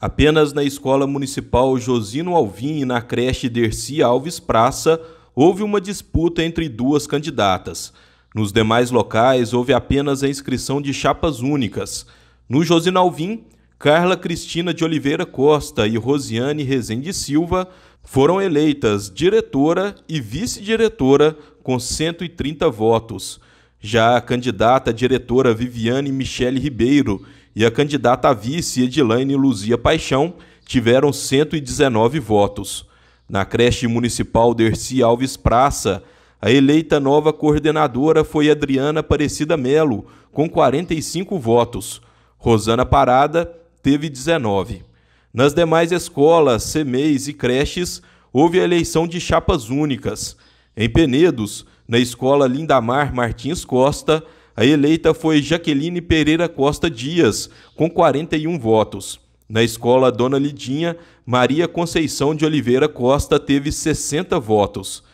Apenas na Escola Municipal Josino Alvim e na creche Dercy Alves Praça houve uma disputa entre duas candidatas. Nos demais locais houve apenas a inscrição de chapas únicas. No Josino Alvim, Carla Cristina de Oliveira Costa e Rosiane Rezende Silva foram eleitas diretora e vice-diretora com 130 votos. Já a candidata diretora Viviane Michele Ribeiro e a candidata a vice Edilaine Luzia Paixão tiveram 119 votos. Na creche municipal Dercy Alves Praça, a eleita nova coordenadora foi Adriana Aparecida Melo, com 45 votos. Rosana Parada teve 19. Nas demais escolas, semeis e creches, houve a eleição de chapas únicas. Em Penedos, na escola Lindamar Martins Costa, a eleita foi Jaqueline Pereira Costa Dias, com 41 votos. Na escola Dona Lidinha, Maria Conceição de Oliveira Costa teve 60 votos.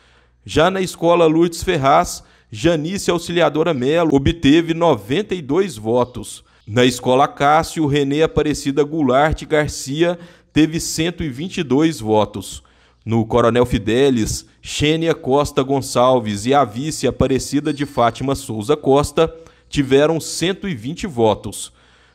Já na escola Lourdes Ferraz, Janice Auxiliadora Melo obteve 92 votos. Na escola Cássio, Renê Aparecida Goulart Garcia teve 122 votos. No Coronel Fidelis, Xênia Costa Gonçalves e a vice Aparecida de Fátima Souza Costa tiveram 120 votos.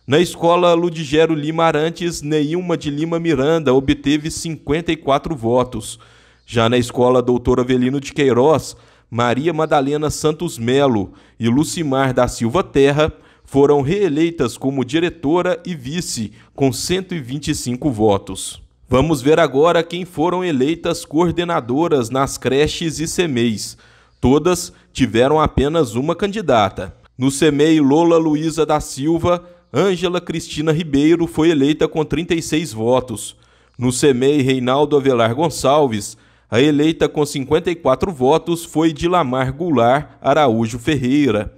Na escola Ludigero Lima Arantes, Neilma de Lima Miranda obteve 54 votos. Já na escola Doutor Avelino de Queiroz, Maria Madalena Santos Melo e Lucimar da Silva Terra foram reeleitas como diretora e vice, com 125 votos. Vamos ver agora quem foram eleitas coordenadoras nas creches e semeis. Todas tiveram apenas uma candidata. No CMEI Lola Luiza da Silva, Ângela Cristina Ribeiro foi eleita com 36 votos. No CMEI Reinaldo Avelar Gonçalves, a eleita com 54 votos foi Dilamar Goulart Araújo Ferreira.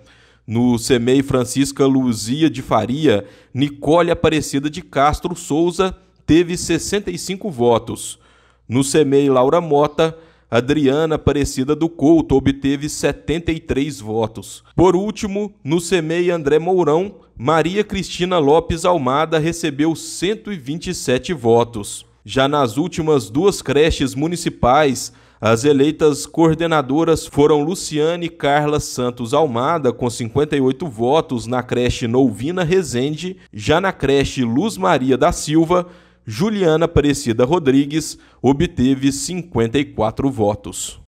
No CMEI Francisca Luzia de Faria, Nicole Aparecida de Castro Souza teve 65 votos. No CEMEI Laura Mota, Adriana Aparecida do Couto obteve 73 votos. Por último, no CEMEI André Mourão, Maria Cristina Lopes Almada recebeu 127 votos. Já nas últimas duas creches municipais, as eleitas coordenadoras foram Luciane Carla Santos Almada, com 58 votos, na creche Novina Rezende, já na creche Luz Maria da Silva, Juliana Aparecida Rodrigues obteve 54 votos.